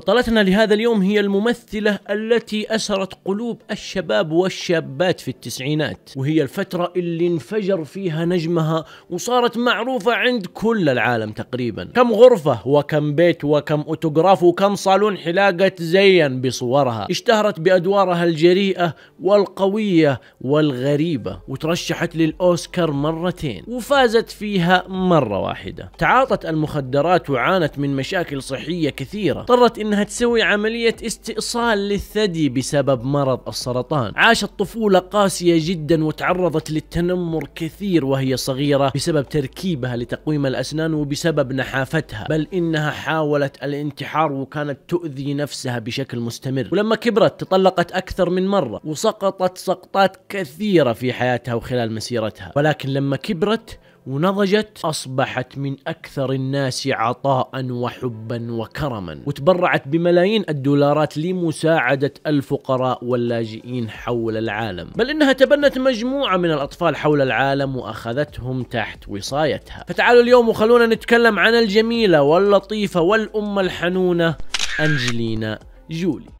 بطلتنا لهذا اليوم هي الممثلة التي أسرت قلوب الشباب والشابات في التسعينات وهي الفترة اللي انفجر فيها نجمها وصارت معروفة عند كل العالم تقريبا كم غرفة وكم بيت وكم أوتوغراف وكم صالون حلاقة زين بصورها اشتهرت بأدوارها الجريئة والقوية والغريبة وترشحت للأوسكار مرتين وفازت فيها مرة واحدة تعاطت المخدرات وعانت من مشاكل صحية كثيرة اضطرت انها تسوي عملية استئصال للثدي بسبب مرض السرطان عاشت طفولة قاسية جدا وتعرضت للتنمر كثير وهي صغيرة بسبب تركيبها لتقويم الاسنان وبسبب نحافتها بل انها حاولت الانتحار وكانت تؤذي نفسها بشكل مستمر ولما كبرت تطلقت اكثر من مرة وسقطت سقطات كثيرة في حياتها وخلال مسيرتها ولكن لما كبرت ونضجت أصبحت من أكثر الناس عطاء وحبا وكرما وتبرعت بملايين الدولارات لمساعدة الفقراء واللاجئين حول العالم بل إنها تبنت مجموعة من الأطفال حول العالم وأخذتهم تحت وصايتها فتعالوا اليوم وخلونا نتكلم عن الجميلة واللطيفة والأم الحنونة أنجلينا جولي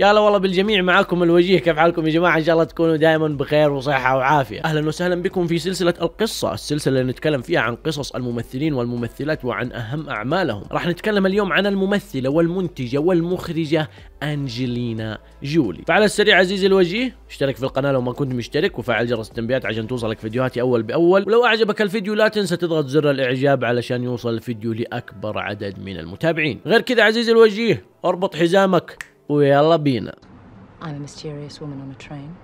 يا هلا والله بالجميع معاكم الوجيه كيف حالكم يا جماعه ان شاء الله تكونوا دائما بخير وصحه وعافيه اهلا وسهلا بكم في سلسله القصه السلسله اللي نتكلم فيها عن قصص الممثلين والممثلات وعن اهم اعمالهم راح نتكلم اليوم عن الممثله والمنتجه والمخرجه انجلينا جولي فعلى السريع عزيزي الوجيه اشترك في القناه لو ما كنت مشترك وفعل جرس التنبيهات عشان توصلك فيديوهاتي اول باول ولو اعجبك الفيديو لا تنسى تضغط زر الاعجاب علشان يوصل الفيديو لاكبر عدد من المتابعين غير كذا عزيزي الوجيه اربط حزامك I'm a mysterious woman on a train.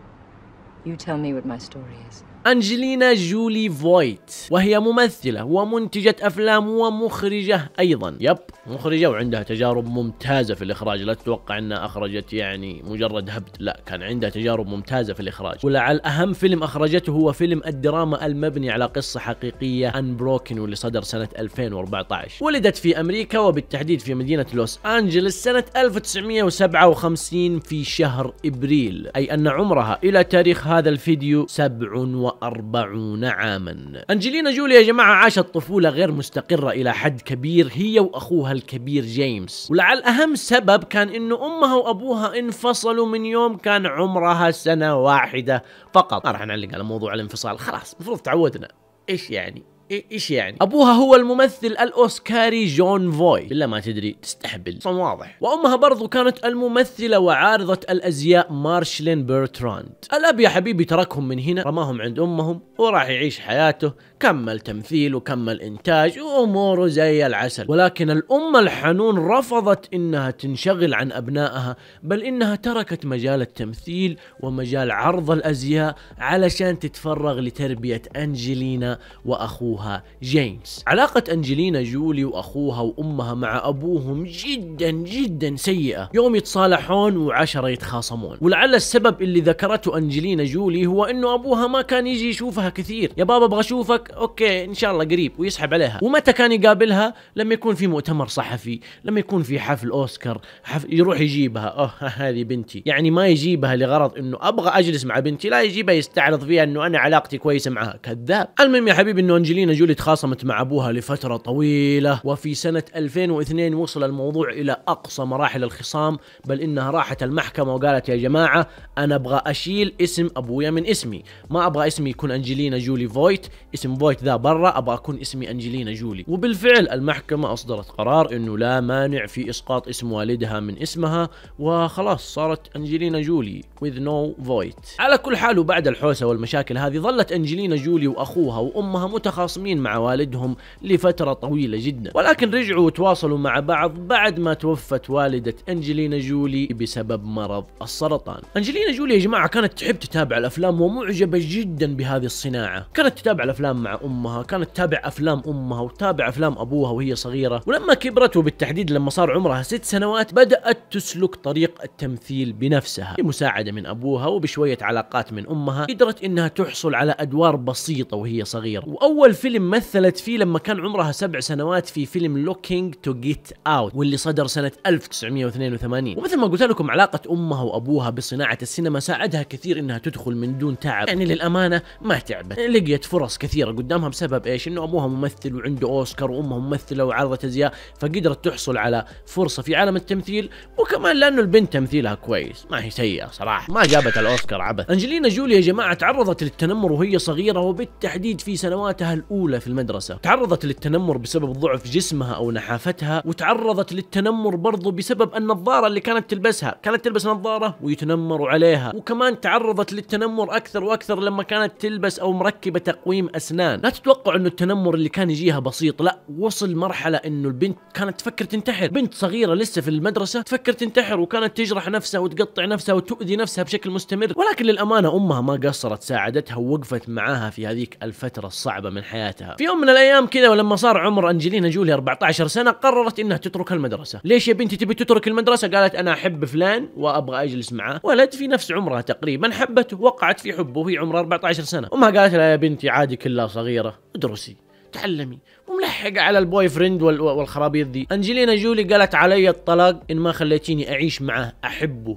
You tell me what my story is. أنجلينا جولي فويت وهي ممثلة ومنتجة أفلام ومخرجة أيضا يب مخرجة وعندها تجارب ممتازة في الإخراج لا تتوقع أنها أخرجت يعني مجرد هبد لا كان عندها تجارب ممتازة في الإخراج ولعل أهم فيلم أخرجته هو فيلم الدراما المبني على قصة حقيقية أنبروكن واللي صدر سنة 2014 ولدت في أمريكا وبالتحديد في مدينة لوس أنجلس سنة 1957 في شهر إبريل أي أن عمرها إلى تاريخ هذا الفيديو 7 وأربعون عاما أنجلينا جولي يا جماعة عاشت طفولة غير مستقرة إلى حد كبير هي وأخوها الكبير جيمس ولعل أهم سبب كان أنه أمها وأبوها انفصلوا من يوم كان عمرها سنة واحدة فقط ما راح نعلق على موضوع الانفصال خلاص مفروض تعودنا ايش يعني ايش يعني؟ ابوها هو الممثل الاوسكاري جون فوي، بالله ما تدري تستهبل، اصلا واضح. وامها برضو كانت الممثله وعارضه الازياء مارشلين بيرتراند. الاب يا حبيبي تركهم من هنا، رماهم عند امهم وراح يعيش حياته كمل تمثيل وكمل إنتاج وأموره زي العسل ولكن الام الحنون رفضت إنها تنشغل عن أبنائها بل إنها تركت مجال التمثيل ومجال عرض الأزياء علشان تتفرغ لتربية أنجلينا وأخوها جيمس علاقة أنجلينا جولي وأخوها وأمها مع أبوهم جدا جدا سيئة يوم يتصالحون وعشرة يتخاصمون ولعل السبب اللي ذكرته أنجلينا جولي هو إنه أبوها ما كان يجي يشوفها كثير يا بابا أبغى أشوفك اوكي ان شاء الله قريب ويسحب عليها ومتى كان يقابلها لما يكون في مؤتمر صحفي لما يكون في حفل اوسكار حفل يروح يجيبها اوه هذه بنتي يعني ما يجيبها لغرض انه ابغى اجلس مع بنتي لا يجيبها يستعرض فيها انه انا علاقتي كويسه معها كذاب المهم يا حبيبي انه انجلينا جولي تخاصمت مع ابوها لفتره طويله وفي سنه 2002 وصل الموضوع الى اقصى مراحل الخصام بل انها راحت المحكمه وقالت يا جماعه انا ابغى اشيل اسم ابويا من اسمي ما ابغى اسمي يكون انجلينا جولي فويت اسم فويت ذا برا ابغى اكون اسمي انجلينا جولي وبالفعل المحكمه اصدرت قرار انه لا مانع في اسقاط اسم والدها من اسمها وخلاص صارت انجلينا جولي with no فويت على كل حال وبعد الحوسه والمشاكل هذه ظلت انجلينا جولي واخوها وامها متخاصمين مع والدهم لفتره طويله جدا ولكن رجعوا وتواصلوا مع بعض بعد ما توفت والده انجلينا جولي بسبب مرض السرطان انجلينا جولي يا جماعه كانت تحب تتابع الافلام ومعجبه جدا بهذه الصناعه كانت تتابع الافلام مع امها كانت تتابع افلام امها وتتابع افلام ابوها وهي صغيره ولما كبرت وبالتحديد لما صار عمرها ست سنوات بدات تسلك طريق التمثيل بنفسها بمساعده من ابوها وبشويه علاقات من امها قدرت انها تحصل على ادوار بسيطه وهي صغيره واول فيلم مثلت فيه لما كان عمرها سبع سنوات في فيلم لوكينج تو جيت اوت واللي صدر سنه 1982 ومثل ما قلت لكم علاقه امها وابوها بصناعه السينما ساعدها كثير انها تدخل من دون تعب يعني للامانه ما تعبت لقيت فرص كثيره قدامها بسبب ايش؟ انه ابوها ممثل وعنده اوسكار وامها ممثله وعرضت ازياء فقدرت تحصل على فرصه في عالم التمثيل وكمان لانه البنت تمثيلها كويس ما هي سيئه صراحه ما جابت الاوسكار عبث انجلينا جولي يا جماعه تعرضت للتنمر وهي صغيره وبالتحديد في سنواتها الاولى في المدرسه تعرضت للتنمر بسبب ضعف جسمها او نحافتها وتعرضت للتنمر برضو بسبب النظاره اللي كانت تلبسها كانت تلبس نظاره ويتنمروا عليها وكمان تعرضت للتنمر اكثر واكثر لما كانت تلبس او مركبه تقويم اسنان الان لا تتوقع انه التنمر اللي كان يجيها بسيط لا وصل مرحله انه البنت كانت تفكر تنتحر بنت صغيره لسه في المدرسه تفكر تنتحر وكانت تجرح نفسها وتقطع نفسها وتؤذي نفسها بشكل مستمر ولكن للامانه امها ما قصرت ساعدتها ووقفت معاها في هذيك الفتره الصعبه من حياتها في يوم من الايام كذا ولما صار عمر انجلينا جولي 14 سنه قررت انها تترك المدرسه ليش يا بنتي تبي تترك المدرسه قالت انا احب فلان وابغى اجلس معاه ولد في نفس عمرها تقريبا حبته وقعت في حبه وهي عمرها 14 سنه امها قالت لها يا بنتي عادي كلها صغيره ادرسي تعلمي وملحقة على البوي فريند والخرابيط دي أنجلينا جولي قالت علي الطلاق إن ما خليتيني أعيش معه أحبه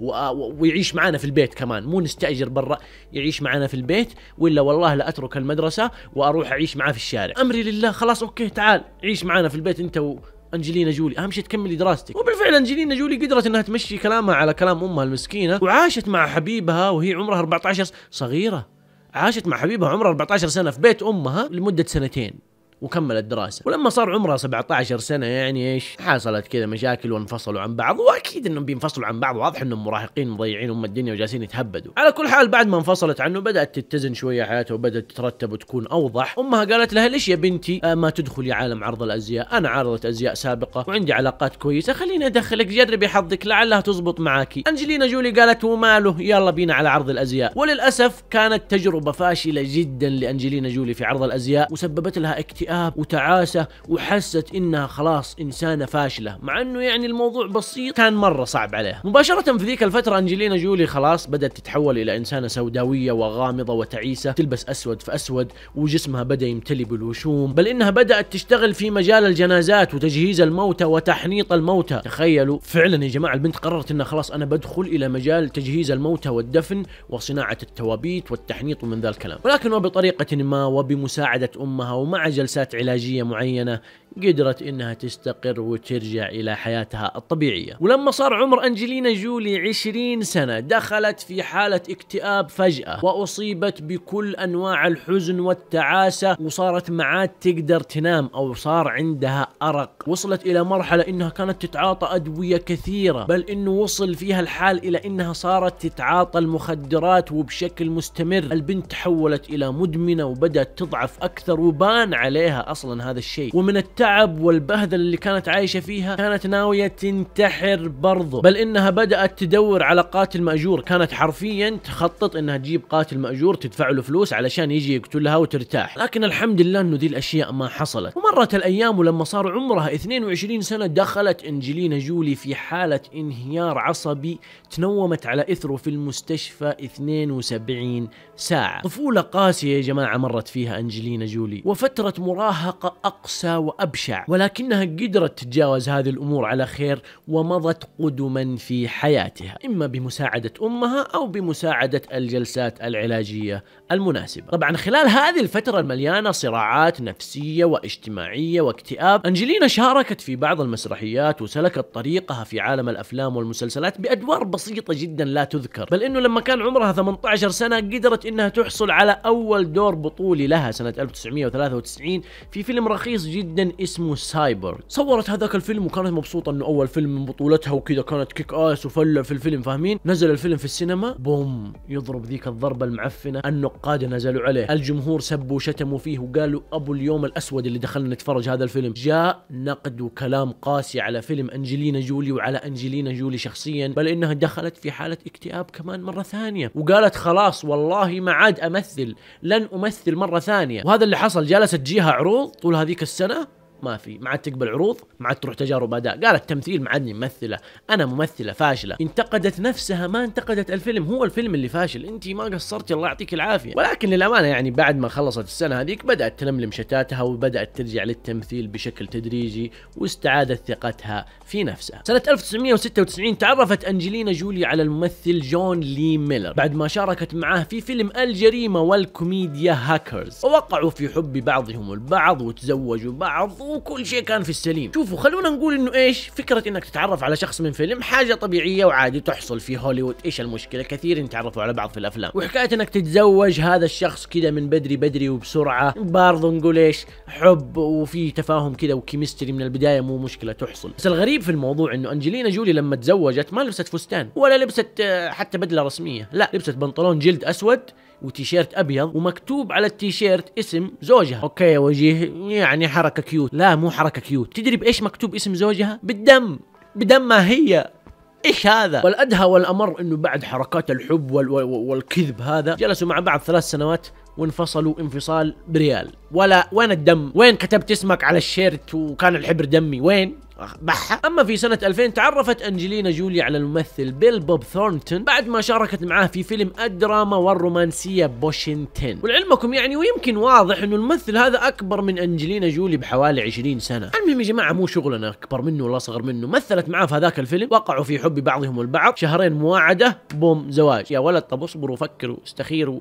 ويعيش معنا في البيت كمان مو نستأجر برا يعيش معنا في البيت ولا والله لا أترك المدرسة وأروح أعيش معاه في الشارع أمري لله خلاص أوكي تعال عيش معنا في البيت أنت و... انجلينا جولي اهم شيء تكملي دراستك وبالفعل انجلينا جولي قدرت انها تمشي كلامها على كلام امها المسكينه وعاشت مع حبيبها وهي عمرها 14 صغيره عاشت مع حبيبها عمرها 14 سنه في بيت امها لمده سنتين وكمل الدراسه ولما صار عمرها 17 سنه يعني ايش حصلت كذا مشاكل وانفصلوا عن بعض واكيد انهم بينفصلوا عن بعض واضح انهم مراهقين مضيعين ام الدنيا وجالسين يتهبدوا على كل حال بعد ما انفصلت عنه بدات تتزن شويه حياتها وبدات تترتب وتكون اوضح امها قالت لها ليش يا بنتي آه، ما تدخلي عالم عرض الازياء انا عارضه ازياء سابقه وعندي علاقات كويسه خليني ادخلك جربي حظك لعلها تزبط معاكي انجلينا جولي قالت وماله يلا بينا على عرض الازياء وللاسف كانت تجربه فاشله جدا لانجلينا جولي في عرض الازياء وسببت لها اكتئاب اكتئاب آه، وتعاسة وحست انها خلاص انسانة فاشلة مع انه يعني الموضوع بسيط كان مرة صعب عليها مباشرة في ذيك الفترة انجلينا جولي خلاص بدأت تتحول الى انسانة سوداوية وغامضة وتعيسة تلبس اسود في اسود وجسمها بدأ يمتلي بالوشوم بل انها بدأت تشتغل في مجال الجنازات وتجهيز الموتى وتحنيط الموتى تخيلوا فعلا يا جماعة البنت قررت انها خلاص انا بدخل الى مجال تجهيز الموتى والدفن وصناعة التوابيت والتحنيط ومن ذا الكلام ولكن وبطريقة ما وبمساعدة امها ومع جلسات جلسات علاجيه معينه قدرت انها تستقر وترجع الى حياتها الطبيعية ولما صار عمر انجلينا جولي 20 سنة دخلت في حالة اكتئاب فجأة واصيبت بكل انواع الحزن والتعاسة وصارت ما عاد تقدر تنام او صار عندها ارق وصلت الى مرحلة انها كانت تتعاطى ادوية كثيرة بل انه وصل فيها الحال الى انها صارت تتعاطى المخدرات وبشكل مستمر البنت تحولت الى مدمنة وبدأت تضعف اكثر وبان عليها اصلا هذا الشيء ومن الت التعب والبهدله اللي كانت عايشه فيها كانت ناويه تنتحر برضه بل انها بدات تدور على قاتل ماجور كانت حرفيا تخطط انها تجيب قاتل ماجور تدفع له فلوس علشان يجي يقتلها وترتاح لكن الحمد لله انه ذي الاشياء ما حصلت ومرت الايام ولما صار عمرها 22 سنه دخلت انجلينا جولي في حاله انهيار عصبي تنومت على اثره في المستشفى 72 ساعه طفوله قاسيه يا جماعه مرت فيها انجلينا جولي وفتره مراهقه اقسى وابعد أبشع ولكنها قدرت تتجاوز هذه الأمور على خير ومضت قدما في حياتها إما بمساعدة أمها أو بمساعدة الجلسات العلاجية المناسبة طبعا خلال هذه الفترة المليانة صراعات نفسية واجتماعية واكتئاب أنجلينا شاركت في بعض المسرحيات وسلكت طريقها في عالم الأفلام والمسلسلات بأدوار بسيطة جدا لا تذكر بل أنه لما كان عمرها 18 سنة قدرت أنها تحصل على أول دور بطولي لها سنة 1993 في فيلم رخيص جدا اسمه سايبر صورت هذاك الفيلم وكانت مبسوطه انه اول فيلم من بطولتها وكذا كانت كيك اس وفله في الفيلم فاهمين نزل الفيلم في السينما بوم يضرب ذيك الضربه المعفنه النقاد نزلوا عليه الجمهور سبوا وشتموا فيه وقالوا ابو اليوم الاسود اللي دخلنا نتفرج هذا الفيلم جاء نقد وكلام قاسي على فيلم انجلينا جولي وعلى انجلينا جولي شخصيا بل انها دخلت في حاله اكتئاب كمان مره ثانيه وقالت خلاص والله ما عاد امثل لن امثل مره ثانيه وهذا اللي حصل جلست جيها عروض طول هذيك السنه ما في ما عاد تقبل عروض ما عاد تروح تجارب اداء قالت تمثيل ما عادني ممثله انا ممثله فاشله انتقدت نفسها ما انتقدت الفيلم هو الفيلم اللي فاشل انت ما قصرتي الله يعطيك العافيه ولكن للامانه يعني بعد ما خلصت السنه هذيك بدات تلملم شتاتها وبدات ترجع للتمثيل بشكل تدريجي واستعادت ثقتها في نفسها سنه 1996 تعرفت انجلينا جولي على الممثل جون لي ميلر بعد ما شاركت معاه في فيلم الجريمه والكوميديا هاكرز ووقعوا في حب بعضهم البعض وتزوجوا بعض وكل شيء كان في السليم شوفوا خلونا نقول انه ايش فكره انك تتعرف على شخص من فيلم حاجه طبيعيه وعادي تحصل في هوليوود ايش المشكله كثير يتعرفوا على بعض في الافلام وحكايه انك تتزوج هذا الشخص كذا من بدري بدري وبسرعه برضه نقول ايش حب وفي تفاهم كذا وكيمستري من البدايه مو مشكله تحصل بس الغريب في الموضوع انه انجلينا جولي لما تزوجت ما لبست فستان ولا لبست آه، حتى بدله رسميه لا لبست بنطلون جلد اسود وتيشيرت ابيض ومكتوب على التيشيرت اسم زوجها اوكي يا وجيه يعني حركه كيوت لا مو حركه كيوت تدري بايش مكتوب اسم زوجها بالدم بدمها هي ايش هذا؟ والادهى والامر انه بعد حركات الحب وال والكذب هذا جلسوا مع بعض ثلاث سنوات وانفصلوا انفصال بريال ولا وين الدم؟ وين كتبت اسمك على الشيرت وكان الحبر دمي؟ وين؟ بحة أما في سنة 2000 تعرفت أنجلينا جولي على الممثل بيل بوب ثورنتون بعد ما شاركت معاه في فيلم الدراما والرومانسية بوشنتن ولعلمكم يعني ويمكن واضح أنه الممثل هذا أكبر من أنجلينا جولي بحوالي 20 سنة المهم يا جماعة مو شغلنا أكبر منه ولا أصغر منه مثلت معاه في هذاك الفيلم وقعوا في حب بعضهم البعض شهرين مواعدة بوم زواج يا ولد طب اصبروا فكروا استخيروا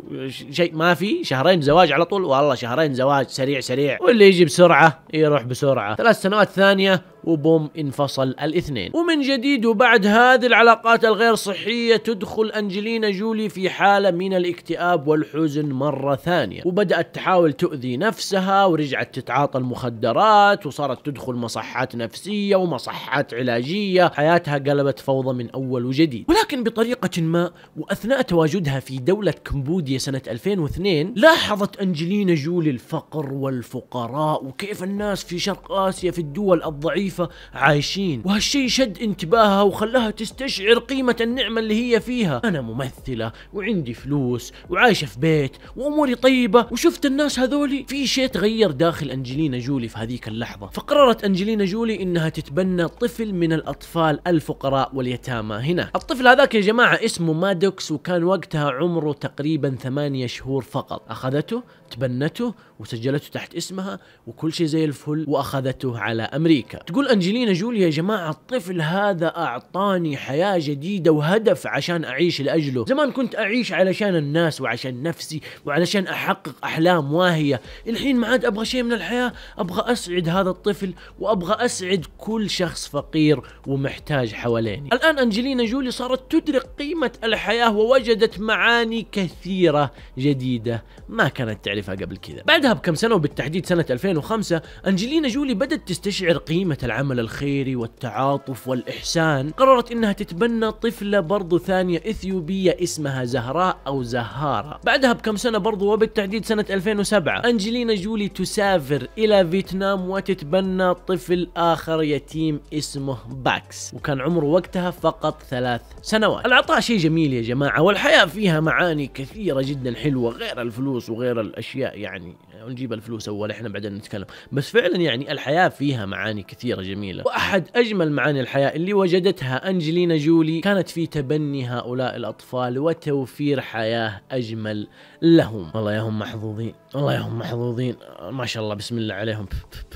شيء ما في شهرين زواج على طول والله شهرين زواج سريع سريع واللي يجي بسرعة يروح بسرعة ثلاث سنوات ثانية وبوم انفصل الاثنين ومن جديد وبعد هذه العلاقات الغير صحية تدخل أنجلينا جولي في حالة من الاكتئاب والحزن مرة ثانية وبدأت تحاول تؤذي نفسها ورجعت تتعاطى المخدرات وصارت تدخل مصحات نفسية ومصحات علاجية حياتها قلبت فوضى من أول وجديد ولكن بطريقة ما وأثناء تواجدها في دولة كمبوديا سنة 2002 لاحظت أنجلينا جولي الفقر والفقراء وكيف الناس في شرق آسيا في الدول الضعيفة كيف عايشين وهالشيء شد انتباهها وخلاها تستشعر قيمة النعمة اللي هي فيها أنا ممثلة وعندي فلوس وعايشة في بيت وأموري طيبة وشفت الناس هذولي في شيء تغير داخل أنجلينا جولي في هذيك اللحظة فقررت أنجلينا جولي إنها تتبنى طفل من الأطفال الفقراء واليتامى هنا الطفل هذاك يا جماعة اسمه مادوكس وكان وقتها عمره تقريبا ثمانية شهور فقط أخذته تبنته وسجلته تحت اسمها وكل شيء زي الفل وأخذته على أمريكا تقول تقول انجلينا جوليا يا جماعه الطفل هذا اعطاني حياه جديده وهدف عشان اعيش لاجله، زمان كنت اعيش علشان الناس وعشان نفسي وعلشان احقق احلام واهيه، الحين ما عاد ابغى شيء من الحياه، ابغى اسعد هذا الطفل وابغى اسعد كل شخص فقير ومحتاج حواليني. الان انجلينا جولي صارت تدرك قيمه الحياه ووجدت معاني كثيره جديده ما كانت تعرفها قبل كذا. بعدها بكم سنه وبالتحديد سنه 2005 انجلينا جولي بدات تستشعر قيمه العمل الخيري والتعاطف والإحسان قررت إنها تتبنى طفلة برضو ثانية إثيوبية اسمها زهراء أو زهارة بعدها بكم سنة برضو وبالتحديد سنة 2007 أنجلينا جولي تسافر إلى فيتنام وتتبنى طفل آخر يتيم اسمه باكس وكان عمره وقتها فقط ثلاث سنوات العطاء شيء جميل يا جماعة والحياة فيها معاني كثيرة جدا حلوة غير الفلوس وغير الأشياء يعني ونجيب الفلوس اول احنا بعدين نتكلم بس فعلا يعني الحياه فيها معاني كثيره جميله واحد اجمل معاني الحياه اللي وجدتها انجلينا جولي كانت في تبني هؤلاء الاطفال وتوفير حياه اجمل لهم والله يا هم محظوظين والله يا هم محظوظين ما شاء الله بسم الله عليهم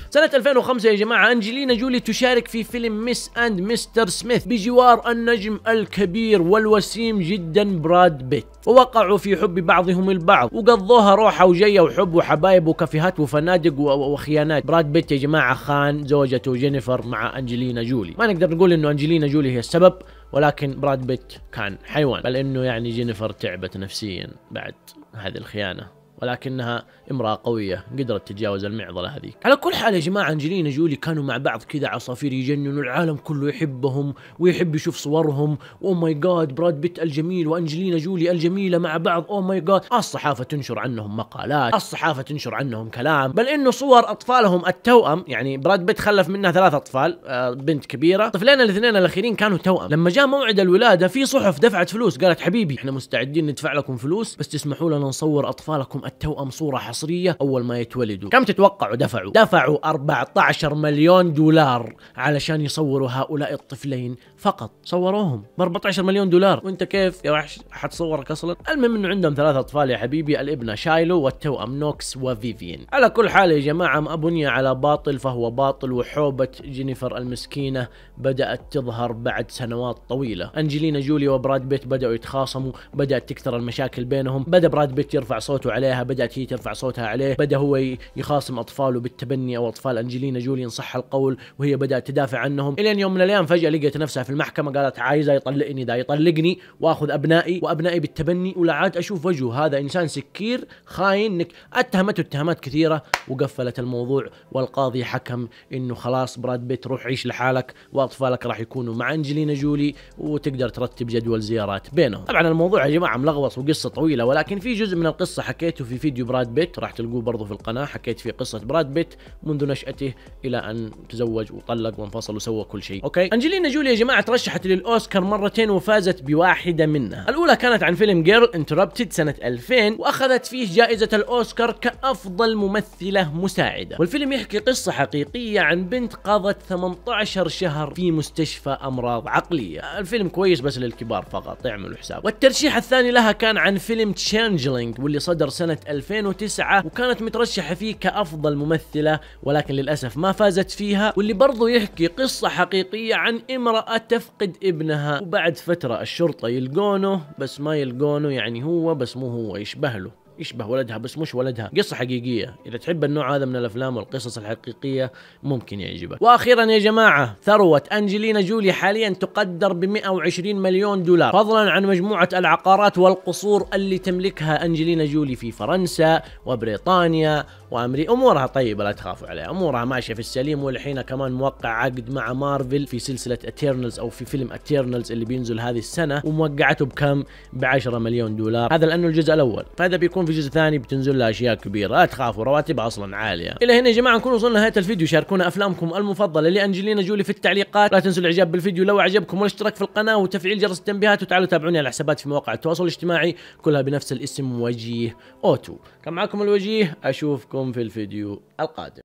سنه 2005 يا جماعه انجلينا جولي تشارك في فيلم مس اند مستر سميث بجوار النجم الكبير والوسيم جدا براد بيت ووقعوا في حب بعضهم البعض وقضوها روحه وجيه وحب وحبايب ملاعب وكافيهات وفنادق وخيانات براد بيت يا جماعه خان زوجته جينيفر مع انجلينا جولي ما نقدر نقول انه انجلينا جولي هي السبب ولكن براد بيت كان حيوان بل انه يعني جينيفر تعبت نفسيا بعد هذه الخيانه ولكنها امرأة قوية قدرت تتجاوز المعضلة هذيك على كل حال يا جماعة أنجلينا جولي كانوا مع بعض كذا عصافير يجننوا العالم كله يحبهم ويحب يشوف صورهم او ماي جاد براد بيت الجميل وانجلينا جولي الجميلة مع بعض او ماي جاد الصحافة تنشر عنهم مقالات الصحافة تنشر عنهم كلام بل انه صور اطفالهم التوأم يعني براد بيت خلف منها ثلاث اطفال آه، بنت كبيرة طفلين الاثنين الاخيرين كانوا توأم لما جاء موعد الولادة في صحف دفعت فلوس قالت حبيبي احنا مستعدين ندفع لكم فلوس بس تسمحوا لنا نصور اطفالكم التوأم صورة حصرية أول ما يتولدوا كم تتوقعوا دفعوا؟ دفعوا 14 مليون دولار علشان يصوروا هؤلاء الطفلين فقط صوروهم ب 14 مليون دولار وانت كيف يا وحش حتصورك اصلا المهم انه عندهم ثلاثة اطفال يا حبيبي الابنة شايلو والتوأم نوكس وفيفين على كل حال يا جماعة ما بني على باطل فهو باطل وحوبة جينيفر المسكينة بدأت تظهر بعد سنوات طويلة أنجلينا جولي وبراد بيت بدأوا يتخاصموا بدأت تكثر المشاكل بينهم بدأ براد بيت يرفع صوته عليها بدأت هي ترفع صوتها عليه بدأ هو يخاصم أطفاله بالتبني أو أطفال أنجلينا جولي إن صح القول وهي بدأت تدافع عنهم الين يوم من الأيام فجأة لقيت نفسها في المحكمه قالت عايزه يطلقني ذا يطلقني واخذ ابنائي وابنائي بالتبني ولا عاد اشوف وجهه هذا انسان سكير خاين انك اتهمته اتهامات كثيره وقفلت الموضوع والقاضي حكم انه خلاص براد بيت روح عيش لحالك واطفالك راح يكونوا مع انجلينا جولي وتقدر ترتب جدول زيارات بينهم طبعا الموضوع يا جماعه ملغوص وقصه طويله ولكن في جزء من القصه حكيته في فيديو براد بيت راح تلقوه برضه في القناه حكيت فيه قصه براد بيت منذ نشاته الى ان تزوج وطلق وانفصل وسوى كل شيء اوكي انجلينا جولي يا جماعه ترشحت للاوسكار مرتين وفازت بواحده منها الاولى كانت عن فيلم جيرل انتربتد سنه 2000 واخذت فيه جائزه الاوسكار كافضل ممثله مساعده والفيلم يحكي قصه حقيقيه عن بنت قضت 18 شهر في مستشفى امراض عقليه الفيلم كويس بس للكبار فقط اعملوا حساب والترشيح الثاني لها كان عن فيلم تشانجلينج واللي صدر سنه 2009 وكانت مترشحه فيه كافضل ممثله ولكن للاسف ما فازت فيها واللي برضو يحكي قصه حقيقيه عن امراه تفقد ابنها وبعد فترة الشرطة يلقونه بس ما يلقونه يعني هو بس مو هو يشبه له يشبه ولدها بس مش ولدها قصة حقيقية إذا تحب النوع هذا من الأفلام والقصص الحقيقية ممكن يعجبك وأخيرا يا جماعة ثروة أنجلينا جولي حاليا تقدر ب 120 مليون دولار فضلا عن مجموعة العقارات والقصور اللي تملكها أنجلينا جولي في فرنسا وبريطانيا وأمريكا أمورها طيبة لا تخافوا عليها أمورها ماشية في السليم والحين كمان موقع عقد مع مارفل في سلسلة أتيرنلز أو في فيلم أتيرنلز اللي بينزل هذه السنة وموقعته بكم ب 10 مليون دولار هذا لأنه الجزء الأول فهذا بيكون بيكون في جزء ثاني بتنزل له اشياء كبيره لا تخافوا رواتبها اصلا عاليه الى هنا يا جماعه نكون وصلنا لنهايه الفيديو شاركونا افلامكم المفضله لانجلينا جولي في التعليقات لا تنسوا الاعجاب بالفيديو لو عجبكم والاشتراك في القناه وتفعيل جرس التنبيهات وتعالوا تابعوني على حسابات في مواقع التواصل الاجتماعي كلها بنفس الاسم وجيه اوتو كان معكم الوجيه اشوفكم في الفيديو القادم